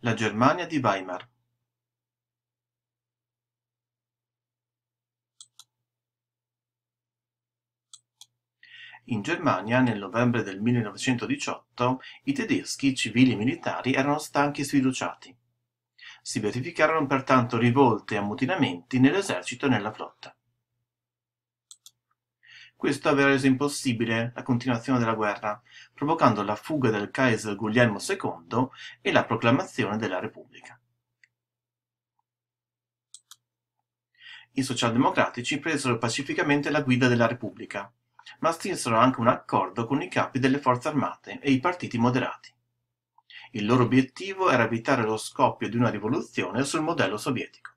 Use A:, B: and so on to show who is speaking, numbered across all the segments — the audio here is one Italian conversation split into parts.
A: La Germania di Weimar In Germania, nel novembre del 1918, i tedeschi, civili e militari, erano stanchi e sfiduciati. Si verificarono pertanto rivolte e ammutinamenti nell'esercito e nella flotta. Questo aveva reso impossibile la continuazione della guerra, provocando la fuga del Kaiser Guglielmo II e la proclamazione della Repubblica. I socialdemocratici presero pacificamente la guida della Repubblica, ma strinsero anche un accordo con i capi delle forze armate e i partiti moderati. Il loro obiettivo era evitare lo scoppio di una rivoluzione sul modello sovietico.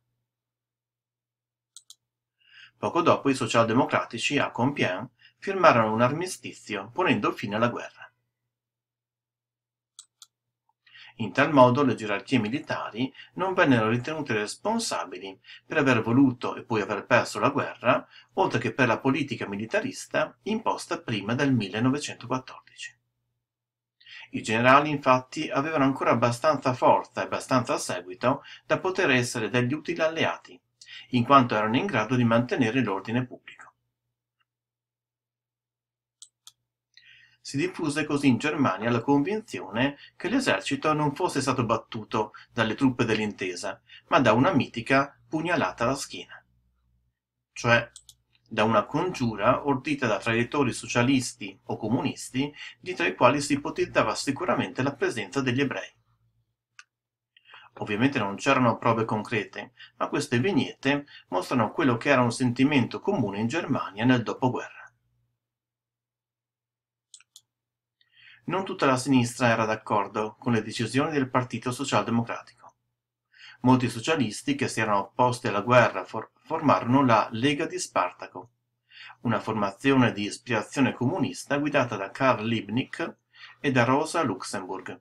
A: Poco dopo i socialdemocratici a Compiègne firmarono un armistizio ponendo fine alla guerra. In tal modo le gerarchie militari non vennero ritenute responsabili per aver voluto e poi aver perso la guerra, oltre che per la politica militarista imposta prima del 1914. I generali infatti avevano ancora abbastanza forza e abbastanza seguito da poter essere degli utili alleati in quanto erano in grado di mantenere l'ordine pubblico. Si diffuse così in Germania la convinzione che l'esercito non fosse stato battuto dalle truppe dell'intesa, ma da una mitica pugnalata alla schiena. Cioè, da una congiura ordita da traditori socialisti o comunisti, dietro i quali si ipotizzava sicuramente la presenza degli ebrei. Ovviamente non c'erano prove concrete, ma queste vignette mostrano quello che era un sentimento comune in Germania nel dopoguerra. Non tutta la sinistra era d'accordo con le decisioni del Partito Socialdemocratico. Molti socialisti che si erano opposti alla guerra for formarono la Lega di Spartaco, una formazione di ispirazione comunista guidata da Karl Liebknecht e da Rosa Luxemburg,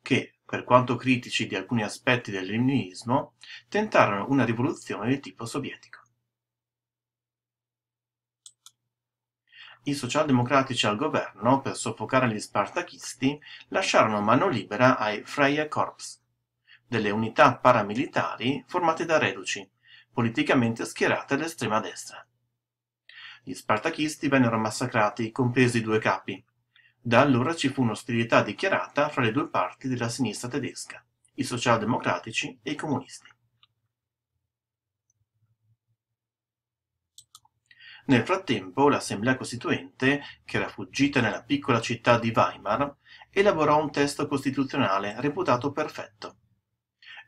A: che, per quanto critici di alcuni aspetti del leninismo, tentarono una rivoluzione di tipo sovietico. I socialdemocratici al governo, per soffocare gli spartachisti, lasciarono mano libera ai Freie Corps, delle unità paramilitari formate da reduci, politicamente schierate all'estrema destra. Gli spartachisti vennero massacrati, compresi due capi, da allora ci fu un'ostilità dichiarata fra le due parti della sinistra tedesca, i socialdemocratici e i comunisti. Nel frattempo l'Assemblea Costituente, che era fuggita nella piccola città di Weimar, elaborò un testo costituzionale reputato perfetto.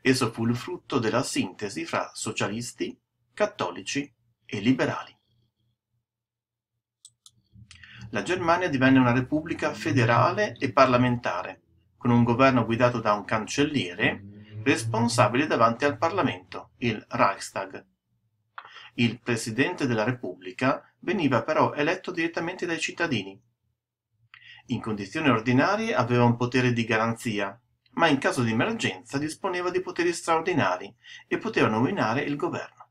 A: Esso fu il frutto della sintesi fra socialisti, cattolici e liberali la Germania divenne una repubblica federale e parlamentare, con un governo guidato da un cancelliere responsabile davanti al Parlamento, il Reichstag. Il Presidente della Repubblica veniva però eletto direttamente dai cittadini. In condizioni ordinarie aveva un potere di garanzia, ma in caso di emergenza disponeva di poteri straordinari e poteva nominare il governo.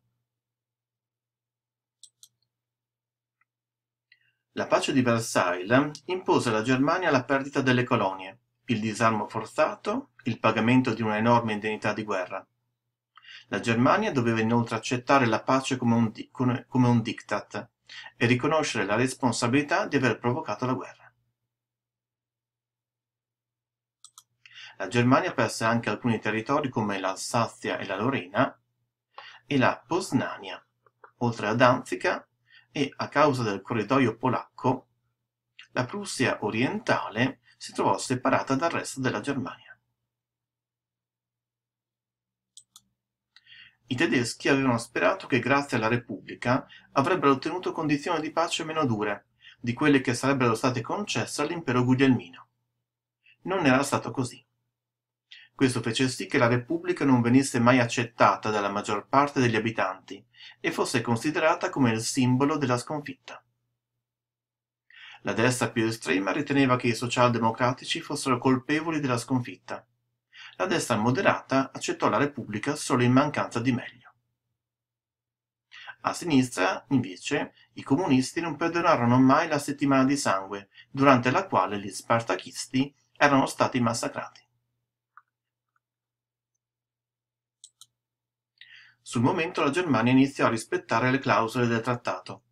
A: La pace di Versailles impose alla Germania la perdita delle colonie, il disarmo forzato, il pagamento di una enorme indennità di guerra. La Germania doveva inoltre accettare la pace come un, di- come un diktat e riconoscere la responsabilità di aver provocato la guerra. La Germania perse anche alcuni territori come l'Alsazia e la Lorena e la Posnania, oltre a Danzica e a causa del corridoio polacco la Prussia orientale si trovò separata dal resto della Germania. I tedeschi avevano sperato che grazie alla Repubblica avrebbero ottenuto condizioni di pace meno dure di quelle che sarebbero state concesse all'impero guglielmino. Non era stato così. Questo fece sì che la Repubblica non venisse mai accettata dalla maggior parte degli abitanti e fosse considerata come il simbolo della sconfitta. La destra più estrema riteneva che i socialdemocratici fossero colpevoli della sconfitta. La destra moderata accettò la Repubblica solo in mancanza di meglio. A sinistra, invece, i comunisti non perdonarono mai la settimana di sangue, durante la quale gli spartachisti erano stati massacrati. sul momento la germania iniziò a rispettare le clausole del trattato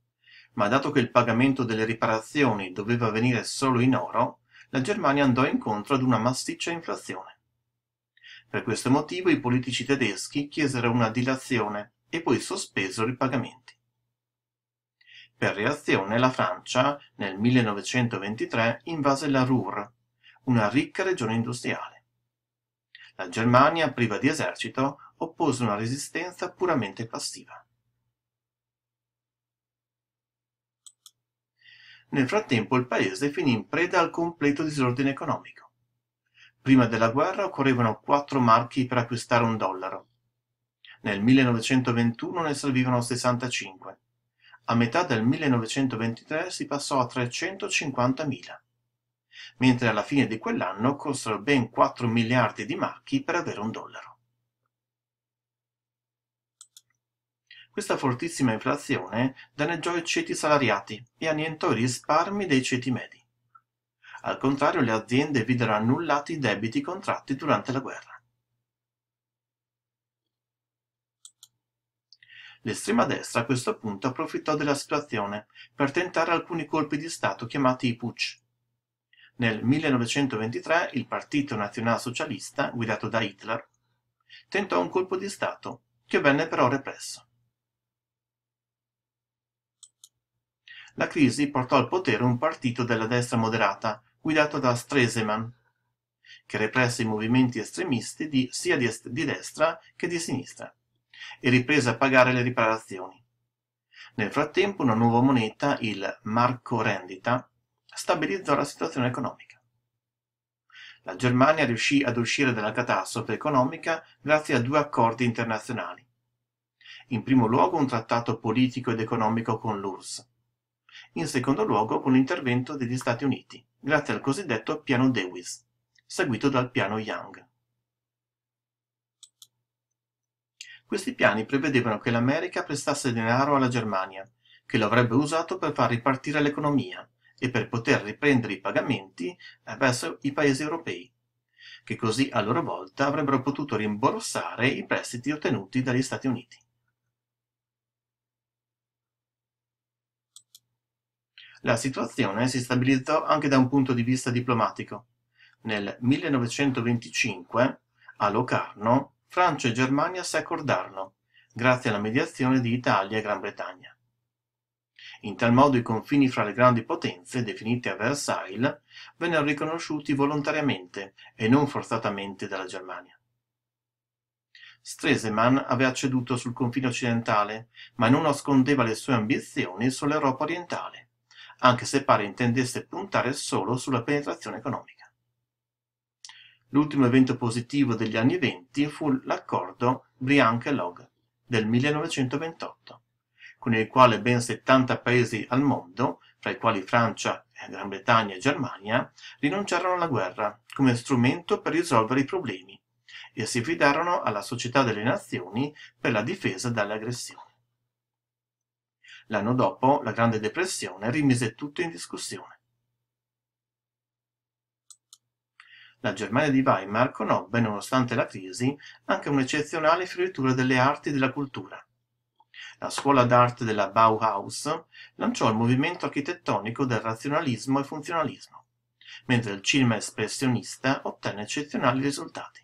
A: ma dato che il pagamento delle riparazioni doveva venire solo in oro la germania andò incontro ad una massiccia inflazione per questo motivo i politici tedeschi chiesero una dilazione e poi sospesero i pagamenti per reazione la francia nel 1923, invase la ruhr una ricca regione industriale la Germania, priva di esercito, oppose una resistenza puramente passiva. Nel frattempo il paese finì in preda al completo disordine economico. Prima della guerra occorrevano quattro marchi per acquistare un dollaro. Nel 1921 ne servivano 65. A metà del 1923 si passò a 350.000 mentre alla fine di quell'anno corsero ben 4 miliardi di marchi per avere un dollaro. Questa fortissima inflazione danneggiò i ceti salariati e annientò i risparmi dei ceti medi. Al contrario, le aziende videro annullati i debiti contratti durante la guerra. L'estrema destra a questo punto approfittò della situazione per tentare alcuni colpi di Stato chiamati i putsch, nel 1923 il Partito Nazionalsocialista, guidato da Hitler, tentò un colpo di Stato, che venne però represso. La crisi portò al potere un partito della destra moderata, guidato da Stresemann, che represse i movimenti estremisti di, sia di, est- di destra che di sinistra, e riprese a pagare le riparazioni. Nel frattempo una nuova moneta, il marco rendita, stabilizzò la situazione economica. La Germania riuscì ad uscire dalla catastrofe economica grazie a due accordi internazionali. In primo luogo un trattato politico ed economico con l'URSS. In secondo luogo con l'intervento degli Stati Uniti, grazie al cosiddetto piano Dewis, seguito dal piano Young. Questi piani prevedevano che l'America prestasse denaro alla Germania, che lo avrebbe usato per far ripartire l'economia, e per poter riprendere i pagamenti eh, verso i paesi europei, che così a loro volta avrebbero potuto rimborsare i prestiti ottenuti dagli Stati Uniti. La situazione si stabilizzò anche da un punto di vista diplomatico. Nel 1925, a Locarno, Francia e Germania si accordarono, grazie alla mediazione di Italia e Gran Bretagna. In tal modo i confini fra le grandi potenze, definite a Versailles, vennero riconosciuti volontariamente e non forzatamente dalla Germania. Stresemann aveva ceduto sul confine occidentale, ma non nascondeva le sue ambizioni sull'Europa orientale, anche se pare intendesse puntare solo sulla penetrazione economica. L'ultimo evento positivo degli anni venti fu l'accordo Brianche-Log del 1928 con il quale ben 70 paesi al mondo, tra i quali Francia, eh, Gran Bretagna e Germania, rinunciarono alla guerra come strumento per risolvere i problemi e si fidarono alla Società delle Nazioni per la difesa dalle aggressioni. L'anno dopo la Grande Depressione rimise tutto in discussione. La Germania di Weimar conobbe, nonostante la crisi, anche un'eccezionale fioritura delle arti e della cultura la scuola d'arte della Bauhaus, lanciò il movimento architettonico del razionalismo e funzionalismo, mentre il cinema espressionista ottenne eccezionali risultati.